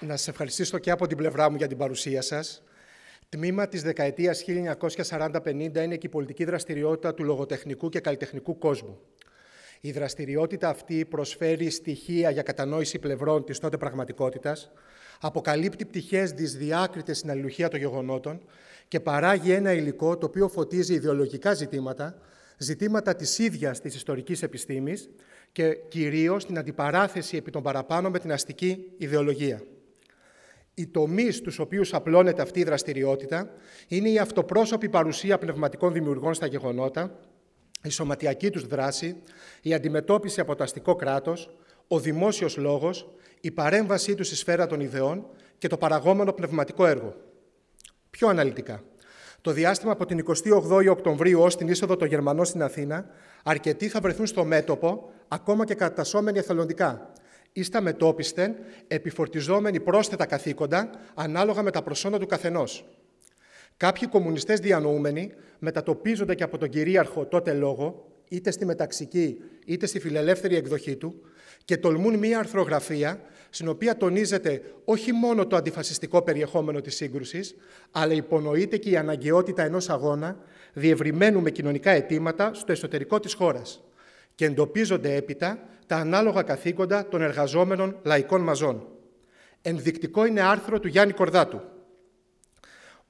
Να σας ευχαριστήσω και από την πλευρά μου για την παρουσία σας. Τμήμα της δεκαετίας 1940-50 είναι και η πολιτική δραστηριότητα του λογοτεχνικού και καλλιτεχνικού κόσμου. Η δραστηριότητα αυτή προσφέρει στοιχεία για κατανόηση πλευρών της τότε πραγματικότητας, αποκαλύπτει πτυχές δυσδιάκριτες στην αλληλουχία των γεγονότων και παράγει ένα υλικό το οποίο φωτίζει ιδεολογικά ζητήματα, ζητήματα της ίδιας της ιστορικής επιστήμης και κυρίως την αντιπαράθεση επί των παραπάνω με την αστική ιδεολογία. Οι τομείς στους οποίους απλώνεται αυτή η δραστηριότητα είναι η αυτοπρόσωπη παρουσία πνευματικών δημιουργών στα γεγονότα, η σωματιακή τους δράση, η αντιμετώπιση από το αστικό κράτος, ο δημόσιος λόγος, η παρέμβασή τους στη σφαίρα των ιδεών και το παραγόμενο πνευματικό έργο. Πιο αναλυτικά. Το διάστημα από την 28η Οκτωβρίου ως την είσοδο των Γερμανών στην Αθήνα, αρκετοί θα βρεθούν στο μέτωπο, ακόμα και κατασώμενοι εθελοντικά, ή στα μετόπιστεν επιφορτιζόμενοι πρόσθετα καθήκοντα ανάλογα με τα προσώνα του καθενός. Κάποιοι κομμουνιστές διανοούμενοι μετατοπίζονται και από τον κυρίαρχο τότε λόγο, είτε στη μεταξική είτε στη φιλελεύθερη εκδοχή του, και τολμούν μία αρθρογραφία στην οποία τονίζεται όχι μόνο το αντιφασιστικό περιεχόμενο της σύγκρουσης, αλλά υπονοείται και η αναγκαιότητα ενός αγώνα διευρυμένου με κοινωνικά αιτήματα στο εσωτερικό της χώρας και εντοπίζονται έπειτα τα ανάλογα καθήκοντα των εργαζόμενων λαϊκών μαζών. Ενδεικτικό είναι άρθρο του Γιάννη Κορδάτου.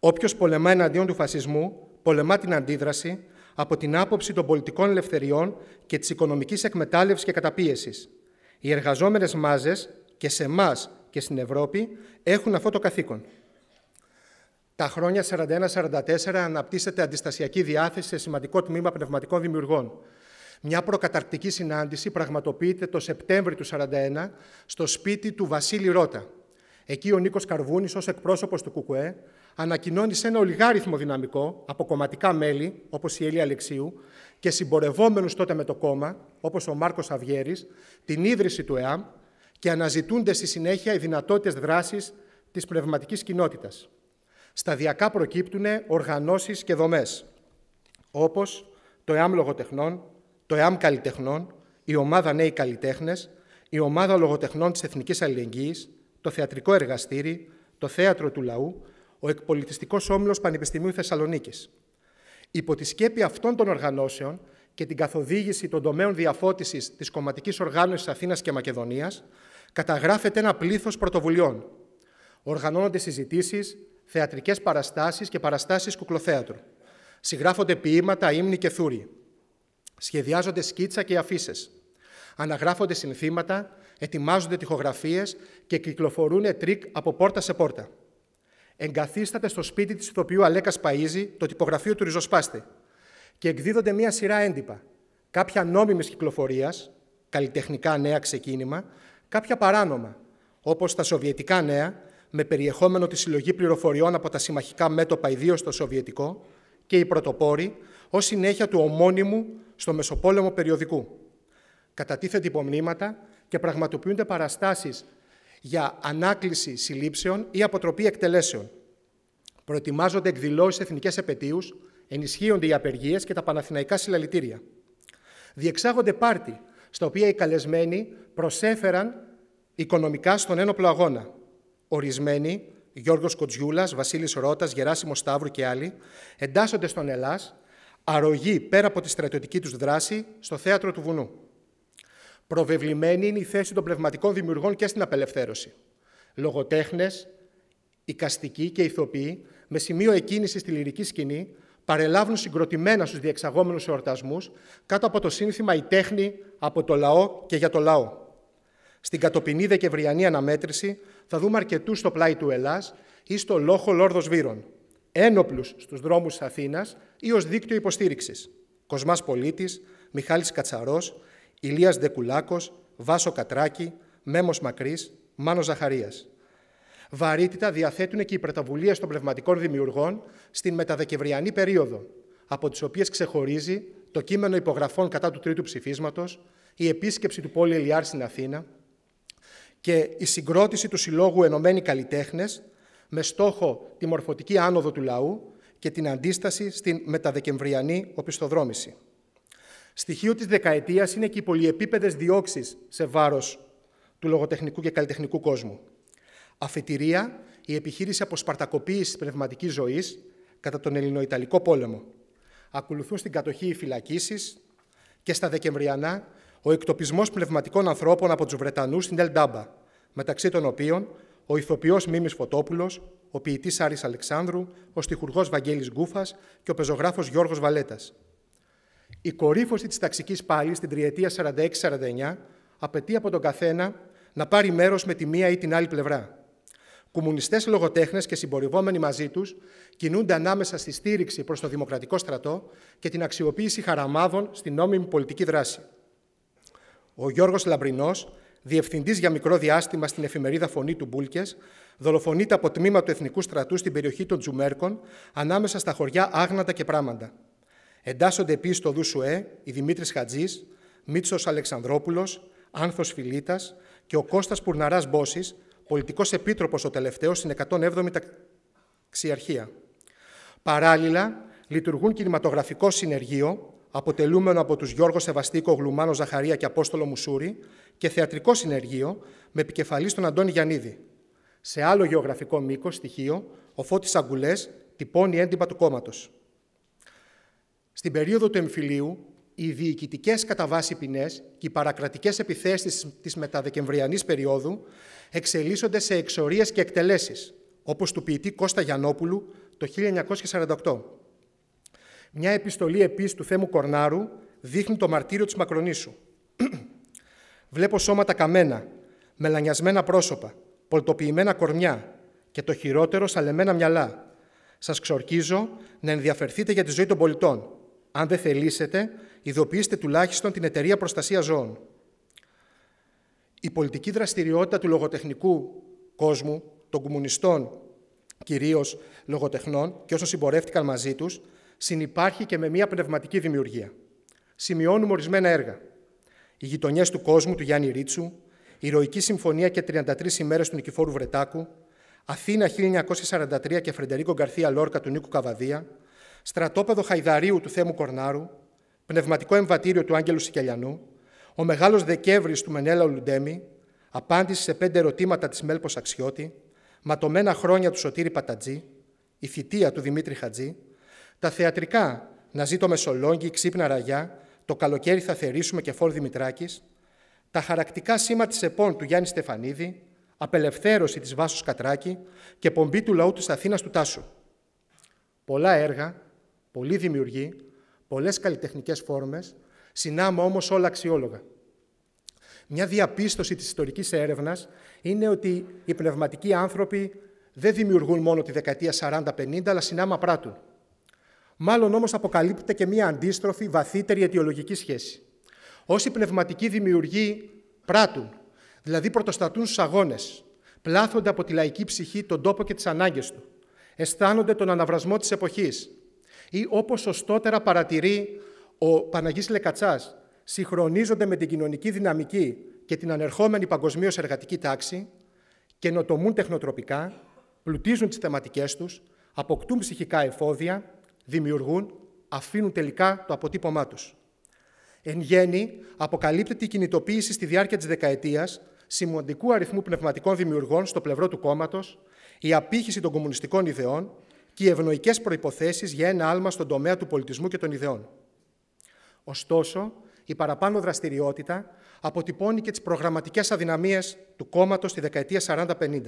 Όποιος πολεμά εναντίον του φασισμού, πολεμά την αντίδραση από την άποψη των πολιτικών ελευθεριών και της οικονομικής εκμετάλλευσης και καταπίεσης. Οι εργαζόμενες μάζες και σε εμάς και στην Ευρώπη έχουν αυτό το καθήκον. Τα χρόνια 41-44 αναπτύσσεται αντιστασιακή διάθεση σε σημαντικό τμήμα πνευματικών δημιουργών. Μια προκαταρκτική συνάντηση πραγματοποιείται το Σεπτέμβρη του 1941 στο σπίτι του Βασίλη Ρώτα. Εκεί ο Νίκος Καρβούνης ως εκπρόσωπος του ΚΚΕ ανακοινώνει σε ένα ολιγάριθμο δυναμικό από κομματικά μέλη, όπως η Έλλη Αλεξίου, και συμπορευόμενους τότε με το κόμμα, όπως ο Μάρκος Αυγέρης την ίδρυση του ΕΑΜ και αναζητούνται στη συνέχεια οι δυνατότητες δράσης της πνευματικής κοινότητας. Σταδιακά προκύπτουν οργανώσεις και δομές, όπως το ΕΑΜ Λογοτεχνών, το ΕΑΜ Καλλιτεχνών, η Ομάδα Νέοι Καλλιτέχνες, η Ομάδα Λογοτεχνών της Εθνικής Αλληλεγγύης, το Θεατρικό Εργαστήρι, το Θέατρο του Λαού, ο Εκπολιτιστικός Όμιλος Πανεπιστημίου Θεσσαλονίκης. Υπό τη σκέπη αυτών των οργανώσεων και την καθοδήγηση των τομέων διαφώτισης της κομματικής οργάνωσης Αθήνας και Μακεδονίας, καταγράφεται ένα πλήθος πρωτοβουλειών. Οργανώνονται συζητήσεις, θεατρικές παραστάσεις και παραστάσεις κουκλοθέατρου. Συγγράφονται ποίηματα, ύμνη και Θούρι. Σχεδιάζονται σκίτσα και αφήσει. Αναγράφονται συνθήματα, ετοιμάζονται τυχογραφίες και κυκλοφορούν τρίκ από πόρτα σε πόρτα. Εγκαθίσταται στο σπίτι της ηθοποιού Αλέκας Παίζη το τυπογραφείο του Ριζοσπάστη και εκδίδονται μία σειρά έντυπα. Κάποια νόμιμης κυκλοφορίας, καλλιτεχνικά νέα ξεκίνημα, κάποια παράνομα, όπως τα Σοβιετικά νέα, με περιεχόμενο τη συλλογή πληροφοριών από τα συμμαχικά μέτωπα, ιδίως το Σοβιετικό, και οι πρωτοπόροι, ως συνέχεια του ομώνυμου στο Μεσοπόλεμο περιοδικού. Κατατίθεται υπομνήματα και πραγματοποιούνται παραστάσεις για ανάκληση συλλήψεων ή αποτροπή εκτελέσεων. Προετοιμάζονται εκδηλώσεις εθνικές επαιτίους, ενισχύονται οι απεργίες και τα παναθηναϊκά συλλαλητήρια. Διεξάγονται πάρτι, στα οποία οι καλεσμένοι προσέφεραν οικονομικά στον ένοπλο αγώνα. Ορισμένοι, Γιώργος Κοτζιούλας, Βασίλης Ρώτας, Γεράσιμος Σταύρου και άλλοι, εντάσσονται στον Ελλάς αρρωγή πέρα από τη στρατιωτική τους δράση στο θέατρο του βουνού. Προβεβλημένη είναι η θέση των πνευματικών δημιουργών και στην απελευθέρωση. Λογοτέχνες, οικαστικοί και ηθοποιοί, με σημείο εκκίνησης στη λυρική σκηνή, παρελάβουν συγκροτημένα στους διεξαγόμενους εορτασμούς κάτω από το σύνθημα «Η τέχνη από το λαό και για το λαό». Στην κατοπινή δεκεμβριανή αναμέτρηση θα δούμε αρκετούς στο πλάι του Ελλάς ή στο λόχο Λόρδος Βύρων, Ένοπλους στους δρόμους της Αθήνας ή ως δίκτυο υποστήριξης: κοσμάς Πολίτης, Μιχάλης Κατσαρός, Ηλίας Δεκουλάκος, Βάσο Κατράκη, Μέμος Μακρύς, Μάνος Ζαχαρίας. Βαρύτητα διαθέτουν και οι πρωταβουλίε των πνευματικών δημιουργών στην μεταδεκευριανή περίοδο, από τις οποίες ξεχωρίζει το κείμενο υπογραφών κατά του τρίτου ψηφίσματος, η επίσκεψη του Πόλη Ελιάρ στην Αθήνα και η συγκρότηση του Συλλόγου Ενωμένοι Καλλιτέχνες με στόχο τη μορφωτική άνοδο του λαού και την αντίσταση στην μεταδεκεμβριανή οπισθοδρόμηση. Στοιχείο της δεκαετίας είναι και οι πολυεπίπεδες διώξεις σε βάρος του λογοτεχνικού και καλλιτεχνικού κόσμου. Αφετηρία, η επιχείρηση αποσπαρτακοποίησης πνευματικής ζωής κατά τον Ελληνοϊταλικό πόλεμο. Ακολουθούν στην κατοχή οι φυλακίσεις και στα Δεκεμβριανά ο εκτοπισμός πνευματικών ανθρώπων από τους Βρετανούς στην Ελντάμπα, μεταξύ των οποίων ο ηθοποιός Μίμης Φωτόπουλος, ο ποιητής Άρης Αλεξάνδρου, ο στιχουργός Βαγγέλης Γκούφας και ο πεζογράφος Γιώργος Βαλέτας. Η κορύφωση της ταξικής πάλης στην τριετία 46-49 απαιτεί από τον καθένα να πάρει μέρος με τη μία ή την άλλη πλευρά. Κομμουνιστές λογοτέχνες και συμπορευόμενοι μαζί τους κινούνται ανάμεσα στη στήριξη προς το δημοκρατικό στρατό και την αξιοποίηση χαραμάδων στην νόμιμη πολιτική δράση. Ο Γιώργος Λαμπρινός διευθυντής για μικρό διάστημα στην εφημερίδα Φωνή του Μπούλκες, δολοφονείται από τμήμα του Εθνικού Στρατού στην περιοχή των Τζουμέρκων, ανάμεσα στα χωριά Άγνατα και Πράμαντα. Εντάσσονται επίσης στο δούσουέ, οι Δημήτρης Χατζής, Μίτσος Αλεξανδρόπουλος, Άνθος Φιλίτας και ο Κώστας Πουρναράς Μπόσης, πολιτικός επίτροπος ο τελευταίος στην 107η Ταξιαρχία. Παράλληλα, λειτουργούν κινηματογραφικό συνεργείο, αποτελούμενο από τους Γιώργος Σεβαστίκο, Γλουμάνο Ζαχαρία και Απόστολο Μουσούρη, και θεατρικό συνεργείο με επικεφαλής τον Αντώνη Γιαννίδη. Σε άλλο γεωγραφικό μήκος, στοιχείο, ο Φώτης Αγκουλές τυπώνει έντυπα του κόμματος. Στην περίοδο του εμφυλίου, οι διοικητικές κατά βάση ποινές και οι παρακρατικές επιθέσεις της μεταδεκεμβριανής περίοδου εξελίσσονται σε εξορίες και εκτελέσεις, όπως του ποιητή Κώστα Γιανόπουλου το 1948. Μια επιστολή επίσης του Θέμου Κορνάρου δείχνει το μαρτύριο της Μακρονήσου. Βλέπω σώματα καμένα, μελανιασμένα πρόσωπα, πολτοποιημένα κορμιά και το χειρότερο σαλεμένα μυαλά. Σας ξορκίζω να ενδιαφερθείτε για τη ζωή των πολιτών. Αν δεν θελήσετε, ειδοποιήστε τουλάχιστον την Εταιρεία Προστασίας Ζώων. Η πολιτική δραστηριότητα του λογοτεχνικού κόσμου, των κομμουνιστών κυρίως λογοτεχνών και όσων συμπορεύτηκαν μαζί τους, συνυπάρχει και με μια πνευματική δημιουργία. Σημειώνουμε ορισμένα έργα. Οι γειτονιές του κόσμου του Γιάννη Ρίτσου, η Ηρωική Συμφωνία και 33 ημέρες του Νικηφόρου Βρετάκου, Αθήνα 1943 και Φρεντερίκο Γκαρθία Λόρκα του Νίκου Καβαδία, στρατόπεδο Χαϊδαρίου του Θέμου Κορνάρου, πνευματικό εμβατήριο του Άγγελου Σικελιανού, ο Μεγάλος Δεκέμβρη του Μενέλα Λουντέμι, απάντηση σε πέντε ερωτήματα της Μέλπος Αξιώτη, ματωμένα χρόνια του Σωτήρη Πατατζή, η θητεία του Δημήτρη Χατζή, τα θεατρικά, να ζει το Μεσολόγγι, ξύπνα ραγιά, το καλοκαίρι θα θερήσουμε και φόρ Δημητράκης. Τα χαρακτικά σήμα τη ΕΠΟΝ του Γιάννη Στεφανίδη, απελευθέρωση της Βάσου Κατράκη και πομπή του λαού της Αθήνας του Τάσου. Πολλά έργα, πολλοί δημιουργοί, πολλές καλλιτεχνικές φόρμες, συνάμα όμως όλα αξιόλογα. Μια διαπίστωση της ιστορικής έρευνας είναι ότι οι πνευματικοί άνθρωποι δεν δημιουργούν μόνο τη δεκαετία 40-50, αλλά συνάμα πράττουν. Μάλλον όμως αποκαλύπτεται και μία αντίστροφη, βαθύτερη αιτιολογική σχέση. Όσοι πνευματικοί δημιουργοί πράττουν, δηλαδή πρωτοστατούν στους αγώνες, πλάθονται από τη λαϊκή ψυχή τον τόπο και τις ανάγκες του, αισθάνονται τον αναβρασμό της εποχής ή όπως σωστότερα παρατηρεί ο Παναγής Λεκατσάς, συγχρονίζονται με την κοινωνική δυναμική και την ανερχόμενη παγκοσμίως εργατική τάξη, καινοτομούν τεχνοτροπικά, πλουτίζουν τις θεματικές τους, αποκτούν ψυχικά εφόδια δημιουργούν, αφήνουν τελικά το αποτύπωμά τους. Εν γέννη, αποκαλύπτεται η κινητοποίηση στη διάρκεια της δεκαετίας σημαντικού αριθμού πνευματικών δημιουργών στο πλευρό του κόμματος, η απήχηση των κομμουνιστικών ιδεών και οι ευνοϊκές προποθέσει για ένα άλμα στον τομέα του πολιτισμού και των ιδεών. Ωστόσο, η παραπάνω δραστηριότητα αποτυπώνει και τις προγραμματικές αδυναμίες του κόμματος στη δεκαετία 40-50.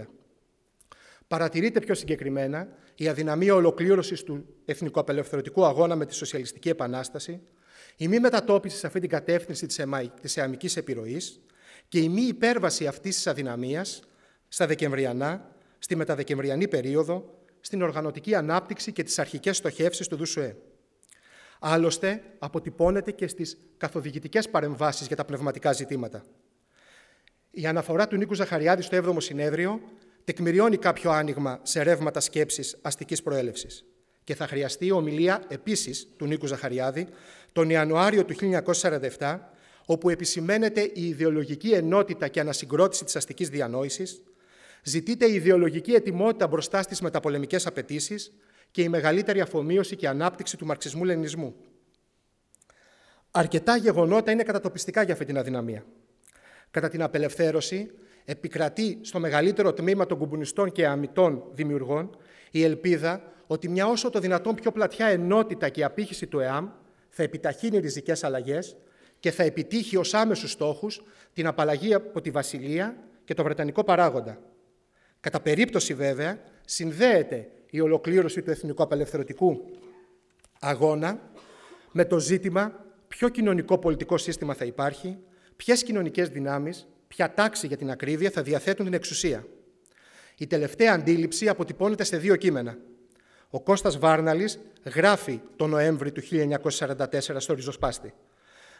Παρατηρείται πιο συγκεκριμένα η αδυναμία ολοκλήρωσης του εθνικού αγώνα με τη Σοσιαλιστική Επανάσταση, η μη μετατόπιση σε αυτή την κατεύθυνση της αιαμικής επιρροής και η μη υπέρβαση αυτής της αδυναμίας στα Δεκεμβριανά, στη μεταδεκεμβριανή περίοδο, στην οργανωτική ανάπτυξη και τις αρχικές στοχεύσεις του ΔΟΣΟΕ. Άλλωστε, αποτυπώνεται και στις καθοδηγητικές παρεμβάσεις για τα πνευματικά ζητήματα. Η αναφορά του Νίκου Ζαχαριάδη στο 7ο Συνέδριο τεκμηριώνει κάποιο άνοιγμα σε ρεύματα σκέψης αστικής προέλευσης. Και θα χρειαστεί η ομιλία επίσης του Νίκου Ζαχαριάδη τον Ιανουάριο του 1947, όπου επισημαίνεται η ιδεολογική ενότητα και ανασυγκρότηση της αστικής διανόησης, ζητείται η ιδεολογική ετοιμότητα μπροστά στις μεταπολεμικές απαιτήσεις και η μεγαλύτερη αφομοίωση και ανάπτυξη του μαρξισμού-λενισμού. Αρκετά γεγονότα είναι κατατοπιστικά για αυτή την αδυναμία. Κατά την απελευθέρωση, επικρατεί στο μεγαλύτερο τμήμα των κομμουνιστών και αμυτών δημιουργών η ελπίδα ότι μια όσο το δυνατόν πιο πλατιά ενότητα και απήχηση του ΕΑΜ θα επιταχύνει ριζικές αλλαγές και θα επιτύχει ως άμεσους στόχους την απαλλαγή από τη Βασιλεία και το Βρετανικό παράγοντα. Κατά περίπτωση, βέβαια, συνδέεται η ολοκλήρωση του εθνικού απελευθερωτικού αγώνα με το ζήτημα ποιο κοινωνικό πολιτικό σύστημα θα υπάρχει, ποιες κοινωνικές δυνάμεις ποια τάξη για την ακρίβεια θα διαθέτουν την εξουσία. Η τελευταία αντίληψη αποτυπώνεται σε δύο κείμενα. Ο Κώστας Βάρναλης γράφει το Νοέμβρη του 1944 στο ριζοσπάστη.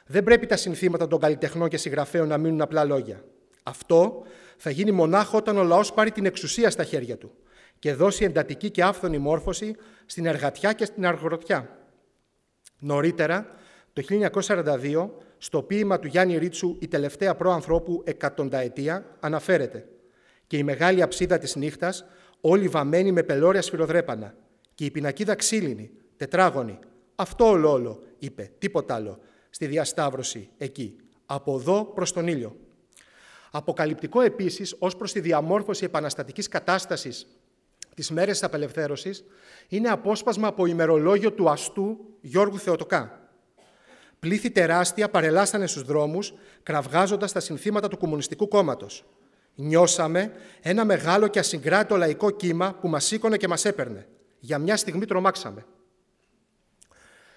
Δεν πρέπει τα συνθήματα των καλλιτεχνών και συγγραφέων να μείνουν απλά λόγια. Αυτό θα γίνει μονάχα όταν ο λαός πάρει την εξουσία στα χέρια του και δώσει εντατική και άφθονη μόρφωση στην εργατιά και στην αργορωτιά. Νωρίτερα, το 1942, στο ποίημα του Γιάννη Ρίτσου «Η τελευταία προανθρώπου εκατονταετία» αναφέρεται «Και η μεγάλη αψίδα της νύχτας, όλη βαμμένη με πελώρια σφυροδρέπανα, και η πινακίδα ξύλινη, τετράγωνη, αυτό όλο όλο», είπε, ειπε άλλο, στη διασταύρωση εκεί, από εδώ προς τον ήλιο. Αποκαλυπτικό επίσης ως προς τη διαμόρφωση επαναστατικής κατάστασης τις μέρες της απελευθέρωσης είναι απόσπασμα από ημερολόγιο του αστού Γιώργου Θεοτοκά. Πλήθη τεράστια παρελάστανε στους δρόμους, κραυγάζοντας τα συνθήματα του Κομμουνιστικού Κόμματος. Νιώσαμε ένα μεγάλο και ασυγκράτητο λαϊκό κύμα που μας σήκωνε και μας έπαιρνε. Για μια στιγμή τρομάξαμε.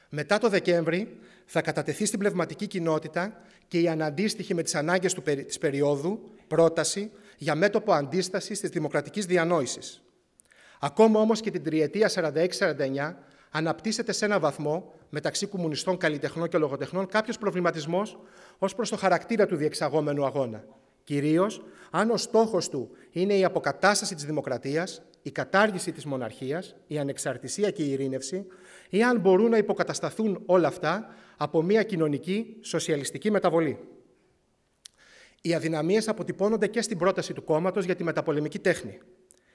Μετά το Δεκέμβρη θα κατατεθεί στην πνευματική κοινότητα και η αναντίστοιχη με τις ανάγκες της περίοδου πρόταση για μέτωπο αντίστασης της δημοκρατικής διανόησης. Ακόμα όμως και την τριετία 46-49 αναπτύσσεται σε ένα βαθμό μεταξύ κομμουνιστών καλλιτεχνών και λογοτεχνών κάποιος προβληματισμός ως προς το χαρακτήρα του διεξαγόμενου αγώνα. Κυρίως αν ο στόχος του είναι η αποκατάσταση της δημοκρατίας, η κατάργηση της μοναρχίας, η ανεξαρτησία και η ειρήνευση, ή αν μπορούν να υποκατασταθούν όλα αυτά από μια κοινωνική σοσιαλιστική μεταβολή. Οι αδυναμίες αποτυπώνονται και στην πρόταση του κόμματος για τη μεταπολεμική τέχνη.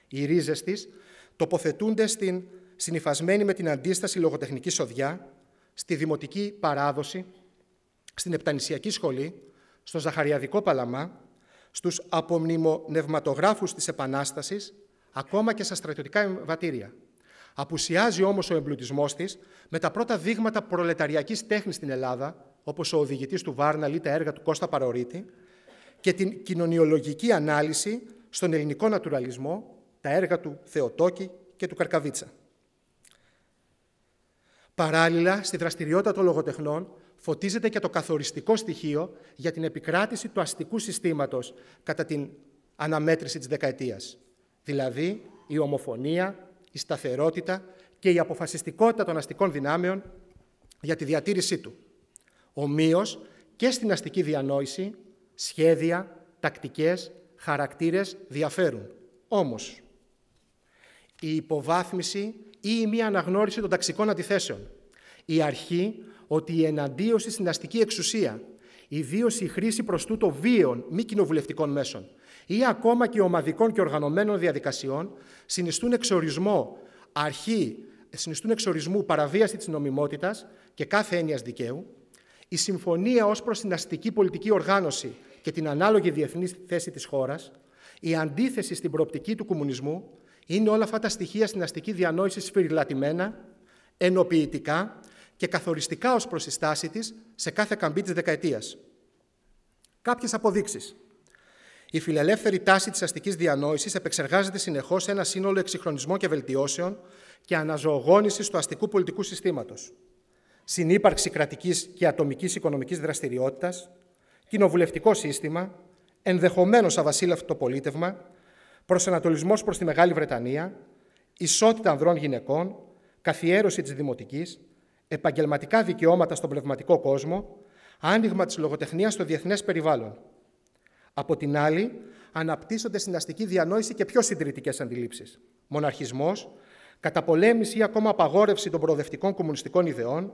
Οι ρίζες της τοποθετούνται στην συνυφασμένη με την αντίσταση λογοτεχνική σοδιά, στη δημοτική παράδοση, στην Επτανησιακή Σχολή, στο Ζαχαριαδικό Παλαμά, στους απομνημονευματογράφους της Επανάστασης, ακόμα και στα στρατιωτικά εμβατήρια. Απουσιάζει όμως ο εμπλουτισμός της με τα πρώτα δείγματα προλεταριακής τέχνης στην Ελλάδα, όπως ο οδηγητής του Βάρνα ή τα έργα του Κώστα Παρορίτη, και την κοινωνιολογική ανάλυση στον ελληνικό νατουραλισμό, τα έργα του Θεοτόκη και του Καρκαβίτσα. Παράλληλα, στη δραστηριότητα των λογοτεχνών φωτίζεται και το καθοριστικό στοιχείο για την επικράτηση του αστικού συστήματος κατά την αναμέτρηση της δεκαετίας. Δηλαδή, η ομοφωνία, η σταθερότητα και η αποφασιστικότητα των αστικών δυνάμεων για τη διατήρησή του. Ομοίως και στην αστική διανόηση, σχέδια, τακτικές, χαρακτήρες διαφέρουν. Όμως, η υποβάθμιση ή η μία αναγνώριση των ταξικών αντιθέσεων. Η αρχή ότι η εναντίωση στην αστική εξουσία, ιδίως η χρήση προς τούτο βίων μη κοινοβουλευτικών μέσων ή ακόμα και ομαδικών και οργανωμένων διαδικασιών, συνιστούν εξορισμό αρχή συνιστούν εξορισμού παραβίαση της νομιμότητας και κάθε έννοιας δικαίου, η χρηση προ τουτο βίαιων μη κοινοβουλευτικων μεσων η ακομα και ομαδικων και οργανωμενων διαδικασιων συνιστουν εξορισμο αρχη συνιστουν εξορισμου παραβιαση της νομιμοτητας και καθε εννοια δικαιου η συμφωνια ως προς την αστική πολιτική οργάνωση και την ανάλογη διεθνή θέση της χώρας, η αντίθεση στην προοπτική του κομμουνισμού, είναι όλα αυτά τα στοιχεία στην αστική διανόηση σφυριλατημένα, ενοποιητικά και καθοριστικά ως προς τη στάση της σε κάθε καμπή της δεκαετίας. Κάποιες αποδείξεις. Η φιλελεύθερη τάση της αστικής διανόησης επεξεργάζεται συνεχώς ένα σύνολο εξυγχρονισμών και βελτιώσεων και αναζωογόνησης του αστικού πολιτικού συστήματος. Συνύπαρξη κρατικής και ατομικής οικονομικής δραστηριότητας, κοινοβουλευτικό σύστημα, ενδεχομένως αβασίλευτο πολίτευμα, προσανατολισμός προς τη Μεγάλη Βρετανία, ισότητα ανδρών γυναικών, καθιέρωση της δημοτικής, επαγγελματικά δικαιώματα στον πνευματικό κόσμο, άνοιγμα της λογοτεχνίας στο διεθνές περιβάλλον. Από την άλλη, αναπτύσσονται στην διανόηση και πιο συντηρητικές αντιλήψεις. Μοναρχισμός, καταπολέμηση ή ακόμα απαγόρευση των προοδευτικών κομμουνιστικών ιδεών,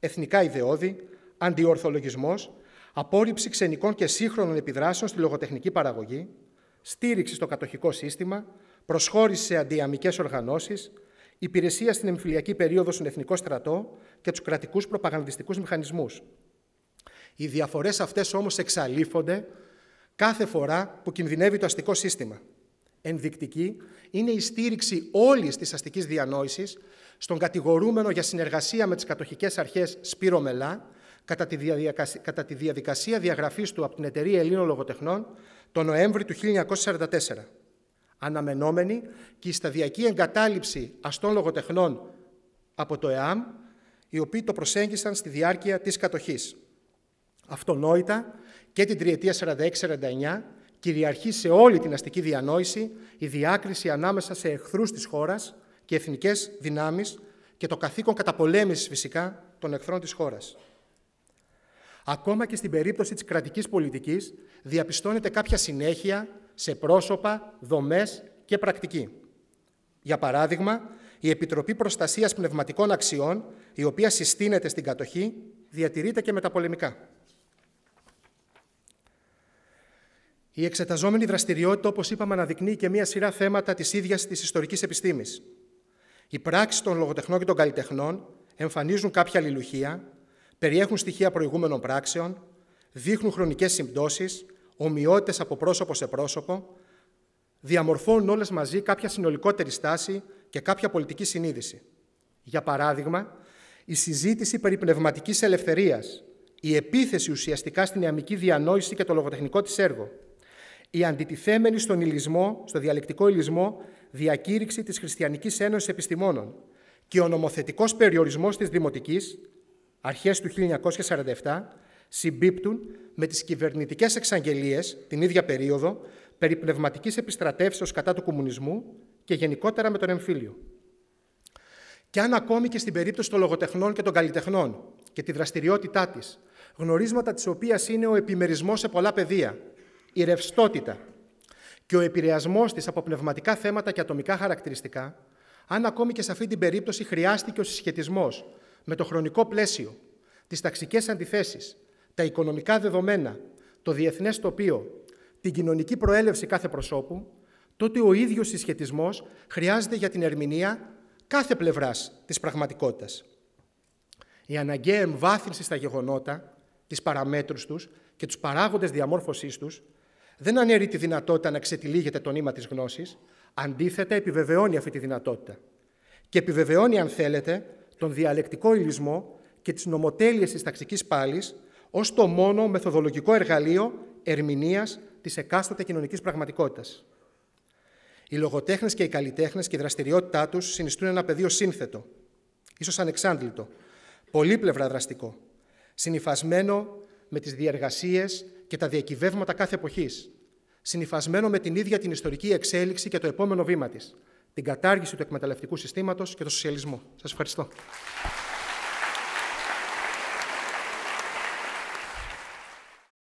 εθνικά ιδεώδη, αντιορθολογισμός, απόρριψη ξενικών και σύγχρονων επιδράσεων στη λογοτεχνική παραγωγή, στήριξη στο κατοχικό σύστημα, προσχώρηση σε αντιαμικές οργανώσεις, υπηρεσία στην εμφυλιακή περίοδο στον Εθνικό Στρατό και τους κρατικούς προπαγανδιστικούς μηχανισμούς. Οι διαφορές αυτές όμως εξαλείφονται κάθε φορά που κινδυνεύει το αστικό σύστημα. Ενδεικτική είναι η στήριξη όλης της αστικής διανόησης στον κατηγορούμενο για συνεργασία με τις κατοχικές αρχές Σπύρο Μελά κατά τη, διαδικασία, κατά τη διαδικασία διαγραφής του από την Εταιρεία Ελλήνων Λογοτεχνών το Νοέμβρη του 1944. Αναμενόμενη και η σταδιακή εγκατάλειψη αστών λογοτεχνών από το ΕΑΜ, οι οποίοι το προσέγγισαν στη διάρκεια της κατοχής. Αυτονόητα και την τριετία 46-49 κυριαρχεί σε όλη την αστική διανόηση η διάκριση ανάμεσα σε εχθρούς της χώρας και εθνικές δυνάμεις και το καθήκον καταπολέμησης φυσικά των εχθρών της χώρας. Ακόμα και στην περίπτωση της κρατικής πολιτικής διαπιστώνεται κάποια συνέχεια σε πρόσωπα, δομές και πρακτική. Για παράδειγμα, η Επιτροπή Προστασίας Πνευματικών Αξιών, η οποία συστήνεται στην κατοχή, διατηρείται και μεταπολεμικά. Η εξεταζόμενη δραστηριότητα, όπως είπαμε, αναδεικνύει και μία σειρά θέματα της ίδιας της ιστορικής επιστήμης. Οι πράξεις των λογοτεχνών και των καλλιτεχνών εμφανίζουν κάποια αλληλουχία, περιέχουν στοιχεία προηγούμενων πράξεων, δείχνουν χρονικές συμπτώσεις, ομοιότητες από πρόσωπο σε πρόσωπο, διαμορφώνουν όλες μαζί κάποια συνολικότερη στάση και κάποια πολιτική συνείδηση. Για παράδειγμα, η συζήτηση περί πνευματικής ελευθερίας, η επίθεση ουσιαστικά στην ιαμική διανόηση και το λογοτεχνικό της έργο, η αντιτιθέμενη στον ηλισμό, στο διαλεκτικό ηλισμό, διακήρυξη της Χριστιανικής Ένωσης Επιστημόνων και ο νομοθετικός περιορισμός της Δημοτικής, αρχές του 1947 συμπίπτουν με τις κυβερνητικές εξαγγελίες την ίδια περίοδο περί πνευματικής επιστρατεύσεως κατά του κομμουνισμού και γενικότερα με τον εμφύλιο. Και αν ακόμη και στην περίπτωση των λογοτεχνών και των καλλιτεχνών και τη δραστηριότητά της, γνωρίσματα της οποίας είναι ο επιμερισμός σε πολλά πεδία, η ρευστότητα και ο επηρεασμός της από πνευματικά θέματα και ατομικά χαρακτηριστικά, αν ακόμη και σε αυτή την περίπτωση χρειάστηκε ο συσχετισμός με το χρονικό πλαίσιο, τις ταξικές αντιθέσεις, τα οικονομικά δεδομένα, το διεθνές τοπίο, την κοινωνική προέλευση κάθε προσώπου, τότε ο ίδιος συσχετισμός χρειάζεται για την ερμηνεία κάθε πλευράς της πραγματικότητας. Η αναγκαία εμβάθυνση στα γεγονότα, τις παραμέτρους τους και τους παράγοντες διαμόρφωσής τους δεν αναιρεί τη δυνατότητα να ξετυλίγεται το νήμα της γνώσης, αντίθετα επιβεβαιώνει αυτή τη δυνατότητα. Και επιβεβαιώνει, αν θέλετε, τον διαλεκτικό υλισμό και τις νομοτέλειες της ταξικής πάλης ως το μόνο μεθοδολογικό εργαλείο ερμηνείας της εκάστοτε κοινωνικής πραγματικότητας. Οι λογοτέχνες και οι καλλιτέχνες και η δραστηριότητά τους συνιστούν ένα πεδίο σύνθετο, ίσως ανεξάντλητο, πολύπλευρα δραστικό, συνυφασμένο με τις διεργασίες και τα διακυβεύματα κάθε εποχής, συνυφασμένο με την ίδια την ιστορική εξέλιξη και το επόμενο βήμα της, την κατάργηση του εκμεταλλευτικού συστήματος και του σοσιαλισμού. Σας ευχαριστώ.